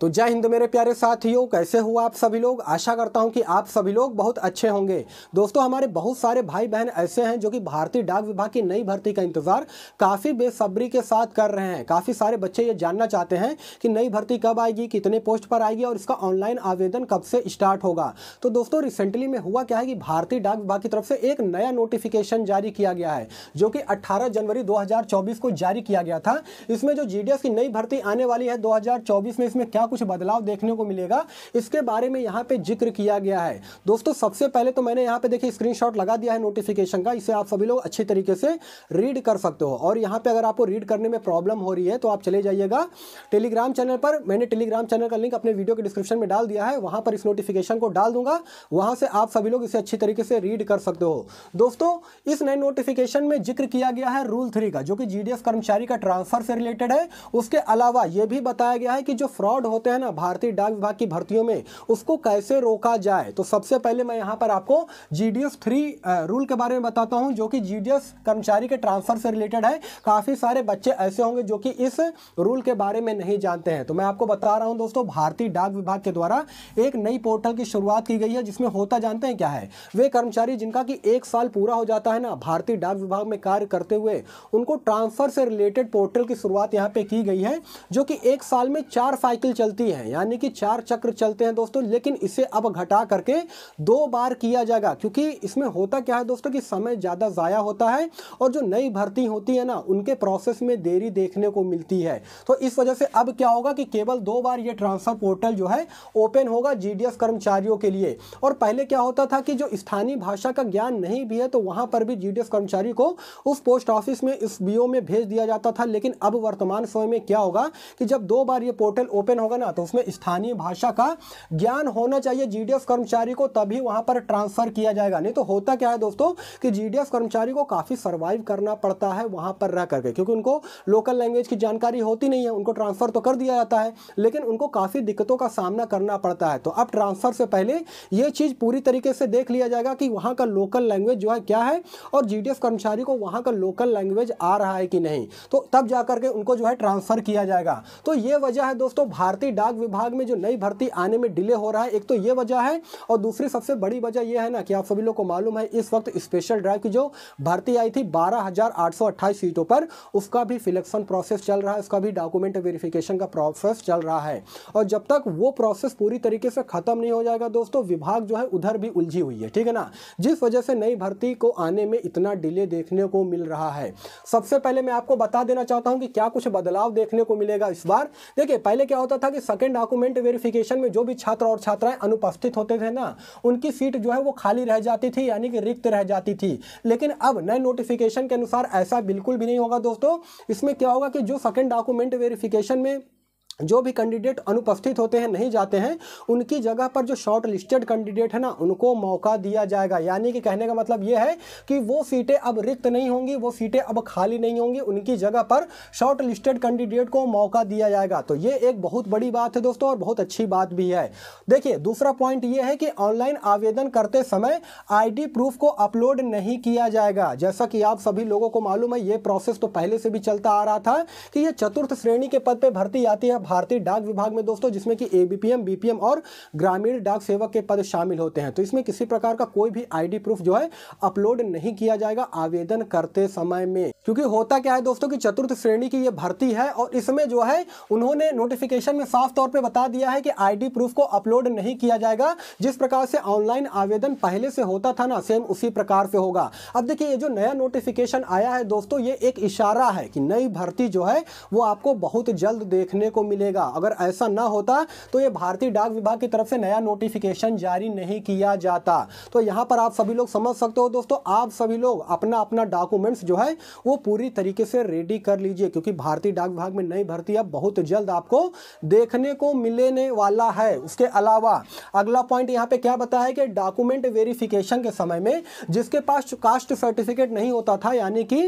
तो जय हिंद मेरे प्यारे साथियों कैसे हुआ आप सभी लोग आशा करता हूं कि आप सभी लोग बहुत अच्छे होंगे दोस्तों हमारे बहुत सारे भाई बहन ऐसे हैं जो कि भारतीय डाक विभाग की नई भर्ती का इंतज़ार काफ़ी बेसब्री के साथ कर रहे हैं काफ़ी सारे बच्चे ये जानना चाहते हैं कि नई भर्ती कब आएगी कितने पोस्ट पर आएगी और इसका ऑनलाइन आवेदन कब से स्टार्ट होगा तो दोस्तों रिसेंटली में हुआ क्या है कि भारतीय डाक विभाग की तरफ से एक नया नोटिफिकेशन जारी किया गया है जो कि अट्ठारह जनवरी दो को जारी किया गया था इसमें जो जी की नई भर्ती आने वाली है दो में इसमें क्या थोड़ा कुछ बदलाव देखने को मिलेगा इसके बारे में यहाँ पे जिक्र किया गया है दोस्तों सबसे पहले तो मैंने यहाँ पे देखिए स्क्रीनशॉट लगा दिया है नोटिफिकेशन का इसे आप सभी लोग अच्छे तरीके से रीड कर सकते हो और यहाँ पे अगर आपको रीड करने में प्रॉब्लम हो रही है तो आप चले जाइएगा टेलीग्राम चैनल पर मैंने टेलीग्राम चैनल का लिंक अपने वीडियो के डिस्क्रिप्शन में डाल दिया है वहाँ पर इस नोटिफिकेशन को डाल दूंगा वहाँ से आप सभी लोग इसे अच्छे तरीके से रीड कर सकते हो दोस्तों इस नए नोटिफिकेशन में जिक्र किया गया है रूल थ्री का जो कि जीडीएस कर्मचारी का ट्रांसफर से रिलेटेड है उसके अलावा यह भी बताया गया है कि जो फ्रॉड हो होते हैं ना भारतीय डाक विभाग की भर्तियों में उसको कैसे रोका जाए तो सबसे पहले मैं यहाँ पर आपको जी डी रूल के बारे में बताता हूँ जो कि जी कर्मचारी के ट्रांसफर से रिलेटेड है काफ़ी सारे बच्चे ऐसे होंगे जो कि इस रूल के बारे में नहीं जानते हैं तो मैं आपको बता रहा हूँ दोस्तों भारतीय डाक विभाग के द्वारा एक नई पोर्टल की शुरुआत की गई है जिसमें होता जानते हैं क्या है वे कर्मचारी जिनका कि एक साल पूरा हो जाता है ना भारतीय डाक विभाग में कार्य करते हुए उनको ट्रांसफर से रिलेटेड पोर्टल की शुरुआत यहाँ पे की गई है जो कि एक साल में चार साइकिल चल चलती है यानी कि चार चक्र चलते हैं दोस्तों लेकिन इसे अब घटा करके दो बार किया जाएगा क्योंकि इसमें होता क्या है दोस्तों कि समय ज़्यादा ज़ाया होता है और जो नई भर्ती होती है ना उनके प्रोसेस में देरी देखने को मिलती है तो इस वजह से अब क्या होगा कि केवल दो बार ये ट्रांसफ़र पोर्टल जो है ओपन होगा जी कर्मचारियों के लिए और पहले क्या होता था कि जो स्थानीय भाषा का ज्ञान नहीं भी है तो वहाँ पर भी जी कर्मचारी को उस पोस्ट ऑफिस में इस बी में भेज दिया जाता था लेकिन अब वर्तमान समय में क्या होगा कि जब दो बार ये पोर्टल ओपन होगा होगा ना तो उसमें स्थानीय भाषा का ज्ञान होना चाहिए जीडीएस कर्मचारी को तभी वहां पर ट्रांसफर किया जाएगा नहीं तो होता क्या है दोस्तों कि जीडीएस कर्मचारी को काफ़ी सर्वाइव करना पड़ता है वहां पर रह करके क्योंकि उनको लोकल लैंग्वेज की जानकारी होती नहीं है उनको ट्रांसफर तो कर दिया जाता है लेकिन उनको काफ़ी दिक्कतों का सामना करना पड़ता है तो अब ट्रांसफर से पहले यह चीज़ पूरी तरीके से देख लिया जाएगा कि वहां का लोकल लैंग्वेज जो है क्या है और जीडीएस कर्मचारी को वहां का लोकल लैंग्वेज आ रहा है कि नहीं तो तब जाकर के उनको जो है ट्रांसफ़र किया जाएगा तो यह वजह है दोस्तों भारतीय भर्ती डाक विभाग में जो नई भर्ती आने में डिले हो रहा है एक तो ये वजह है और दूसरी सबसे बड़ी वजह यह है ना कि आप सभी लोग को मालूम है इस वक्त स्पेशल ड्राइव की जो भर्ती आई थी बारह सीटों पर उसका भी सिलेक्शन प्रोसेस चल रहा है उसका भी डॉक्यूमेंट वेरिफिकेशन का प्रोसेस चल रहा है और जब तक वो प्रोसेस पूरी तरीके से खत्म नहीं हो जाएगा दोस्तों विभाग जो है उधर भी उलझी हुई है ठीक है ना जिस वजह से नई भर्ती को आने में इतना डिले देखने को मिल रहा है सबसे पहले मैं आपको बता देना चाहता हूं कि क्या कुछ बदलाव देखने को मिलेगा इस बार देखिए पहले क्या होता था था कि सेकेंड डॉक्यूमेंट वेरिफिकेशन में जो भी छात्र और छात्राएं अनुपस्थित होते थे ना उनकी सीट जो है वो खाली रह जाती थी यानी कि रिक्त रह जाती थी लेकिन अब नए नोटिफिकेशन के अनुसार ऐसा बिल्कुल भी नहीं होगा दोस्तों इसमें क्या होगा कि जो सेकेंड डॉक्यूमेंट वेरिफिकेशन में जो भी कैंडिडेट अनुपस्थित होते हैं नहीं जाते हैं उनकी जगह पर जो शॉर्ट लिस्टेड कैंडिडेट है ना उनको मौका दिया जाएगा यानी कि कहने का मतलब यह है कि वो सीटें अब रिक्त नहीं होंगी वो सीटें अब खाली नहीं होंगी उनकी जगह पर शॉर्ट लिस्टेड कैंडिडेट को मौका दिया जाएगा तो ये एक बहुत बड़ी बात है दोस्तों और बहुत अच्छी बात भी है देखिए दूसरा पॉइंट ये है कि ऑनलाइन आवेदन करते समय आई प्रूफ को अपलोड नहीं किया जाएगा जैसा कि आप सभी लोगों को मालूम है ये प्रोसेस तो पहले से भी चलता आ रहा था कि ये चतुर्थ श्रेणी के पद पर भर्ती आती है भारतीय डाक विभाग में दोस्तों जिसमें कि एबीपीएम बीपीएम और ग्रामीण डाक सेवक के पद शामिल होते हैं तो इसमें किसी प्रकार का कोई भी आईडी प्रूफ जो है अपलोड नहीं किया जाएगा आवेदन करते समय में क्योंकि होता क्या है दोस्तों की चतुर्थ श्रेणी की यह भर्ती है और इसमें जो है उन्होंने नोटिफिकेशन में साफ तौर पर बता दिया है कि आईडी प्रूफ को अपलोड नहीं किया जाएगा जिस प्रकार से ऑनलाइन आवेदन पहले से होता था ना सेम उसी प्रकार से होगा अब देखिए ये जो नया नोटिफिकेशन आया है दोस्तों ये एक इशारा है कि नई भर्ती जो है वो आपको बहुत जल्द देखने को मिले मिलेगा अगर ऐसा ना होता तो ये भारतीय डाक विभाग की तरफ से नया नोटिफिकेशन जारी नहीं किया जाता तो यहाँ पर आप सभी लोग समझ सकते हो दोस्तों आप सभी लोग अपना अपना डॉक्यूमेंट्स जो है वो पूरी तरीके से रेडी कर लीजिए क्योंकि भारतीय डाक विभाग में नई भर्ती अब बहुत जल्द आपको देखने को मिलने वाला है उसके अलावा अगला पॉइंट यहाँ पे क्या बता है कि डॉक्यूमेंट वेरिफिकेशन के समय में जिसके पास कास्ट सर्टिफिकेट नहीं होता था यानी कि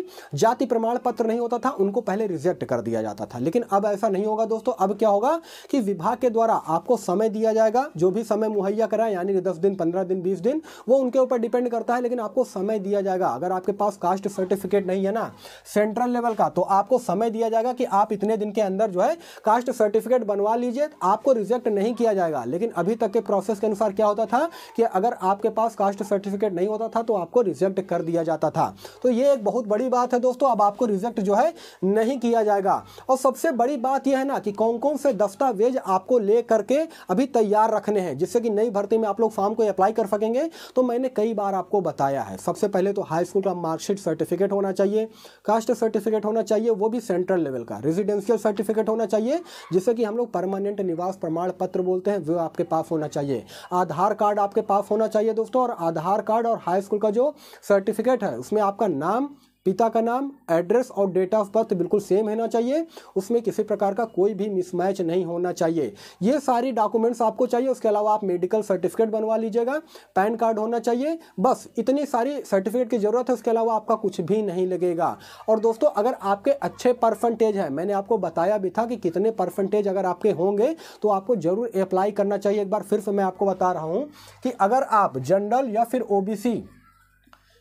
जाति प्रमाण पत्र नहीं होता था उनको पहले रिजेक्ट कर दिया जाता था लेकिन अब ऐसा नहीं होगा दोस्तों तो अब क्या होगा कि विभाग के द्वारा आपको समय दिया जाएगा जो भी समय मुहैया कराए यानी कि दस दिन पंद्रह दिन बीस दिन वो उनके ऊपर डिपेंड करता है लेकिन आपको समय दिया जाएगा अगर आपके पास कास्ट सर्टिफिकेट नहीं है ना सेंट्रल लेवल का तो आपको समय दिया जाएगा कि आप इतने दिन के अंदर जो है कास्ट सर्टिफिकेट बनवा लीजिए आपको रिजेक्ट नहीं किया जाएगा लेकिन अभी तक के प्रोसेस के अनुसार क्या होता था कि अगर आपके पास कास्ट सर्टिफिकेट नहीं होता था तो आपको रिजेक्ट कर दिया जाता था तो ये एक बहुत बड़ी बात है दोस्तों अब आपको रिजेक्ट जो है नहीं किया जाएगा और सबसे बड़ी बात यह है ना कि कौन कौन से दस्तावेज आपको ले करके अभी तैयार रखने हैं जिससे कि नई भर्ती में आप लोग फॉर्म को अप्लाई कर सकेंगे तो मैंने कई बार आपको बताया है सबसे पहले तो हाई स्कूल का मार्कशीट सर्टिफिकेट होना चाहिए कास्ट सर्टिफिकेट होना चाहिए वो भी सेंट्रल लेवल का रेजिडेंशियल सर्टिफिकेट होना चाहिए जिससे कि हम लोग परमानेंट निवास प्रमाण पत्र बोलते हैं वो आपके पास होना चाहिए आधार कार्ड आपके पास होना चाहिए दोस्तों और आधार कार्ड और हाई स्कूल का जो सर्टिफिकेट है उसमें आपका नाम पिता का नाम एड्रेस और डेट ऑफ बर्थ बिल्कुल सेम होना चाहिए उसमें किसी प्रकार का कोई भी मिसमैच नहीं होना चाहिए ये सारी डॉक्यूमेंट्स आपको चाहिए उसके अलावा आप मेडिकल सर्टिफिकेट बनवा लीजिएगा पैन कार्ड होना चाहिए बस इतनी सारी सर्टिफिकेट की ज़रूरत है उसके अलावा आपका कुछ भी नहीं लगेगा और दोस्तों अगर आपके अच्छे परसेंटेज हैं मैंने आपको बताया भी था कि कितने परसेंटेज अगर आपके होंगे तो आपको ज़रूर अप्लाई करना चाहिए एक बार फिर से मैं आपको बता रहा हूँ कि अगर आप जनरल या फिर ओ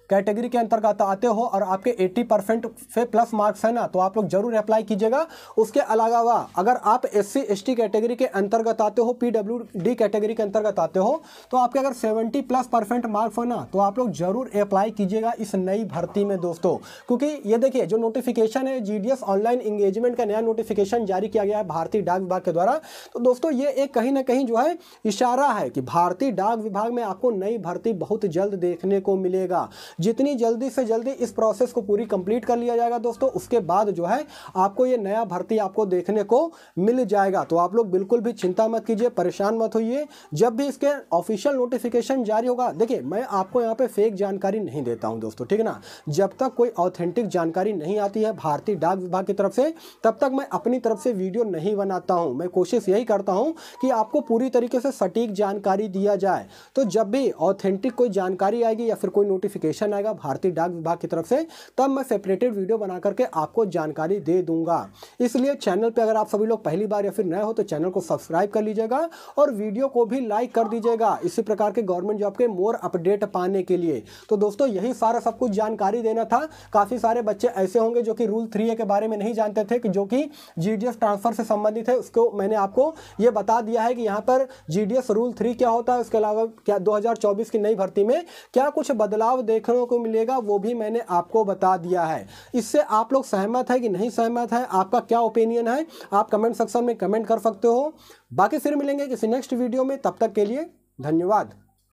कैटेगरी के अंतर्गत आते हो और आपके 80 परसेंट से प्लस मार्क्स है ना तो आप लोग जरूर अप्लाई कीजिएगा उसके अलावा अगर आप एस सी कैटेगरी के अंतर्गत आते हो पी कैटेगरी के अंतर्गत आते हो तो आपके अगर सेवेंटी प्लस परसेंट मार्क्स हो ना तो आप लोग जरूर अप्लाई कीजिएगा इस नई भर्ती में दोस्तों क्योंकि ये देखिए जो नोटिफिकेशन है एस ऑनलाइन इंगेजमेंट का नया नोटिफिकेशन जारी किया गया है भारतीय डाक विभाग के द्वारा तो दोस्तों ये एक कहीं ना कहीं जो है इशारा है कि भारतीय डाक विभाग में आपको नई भर्ती बहुत जल्द देखने को मिलेगा जितनी जल्दी से जल्दी इस प्रोसेस को पूरी कंप्लीट कर लिया जाएगा दोस्तों उसके बाद जो है आपको ये नया भर्ती आपको देखने को मिल जाएगा तो आप लोग बिल्कुल भी चिंता मत कीजिए परेशान मत होइए जब भी इसके ऑफिशियल नोटिफिकेशन जारी होगा देखिए मैं आपको यहाँ पे फेक जानकारी नहीं देता हूँ दोस्तों ठीक है ना जब तक कोई ऑथेंटिक जानकारी नहीं आती है भारतीय डाक विभाग की तरफ से तब तक मैं अपनी तरफ से वीडियो नहीं बनाता हूँ मैं कोशिश यही करता हूँ कि आपको पूरी तरीके से सटीक जानकारी दिया जाए तो जब भी ऑथेंटिक कोई जानकारी आएगी या फिर कोई नोटिफिकेशन नोटिफिकेशन आएगा भारतीय डाक विभाग की तरफ से तब मैं सेपरेटेड वीडियो बना करके आपको जानकारी दे दूंगा इसलिए चैनल पर अगर आप सभी लोग पहली बार या फिर नए हो तो चैनल को सब्सक्राइब कर लीजिएगा और वीडियो को भी लाइक कर दीजिएगा इसी प्रकार के गवर्नमेंट जॉब के मोर अपडेट पाने के लिए तो दोस्तों यही सारा सब कुछ जानकारी देना था काफ़ी सारे बच्चे ऐसे होंगे जो कि रूल थ्री के बारे में नहीं जानते थे कि जो कि जी ट्रांसफ़र से संबंधित है उसको मैंने आपको ये बता दिया है कि यहाँ पर जी रूल थ्री क्या होता है उसके अलावा क्या दो की नई भर्ती में क्या कुछ बदलाव देखने लोगों को मिलेगा वो भी मैंने आपको बता दिया है इससे आप लोग सहमत है कि नहीं सहमत है आपका क्या ओपिनियन है आप कमेंट सेक्शन में कमेंट कर सकते हो बाकी फिर मिलेंगे किसी नेक्स्ट वीडियो में तब तक के लिए धन्यवाद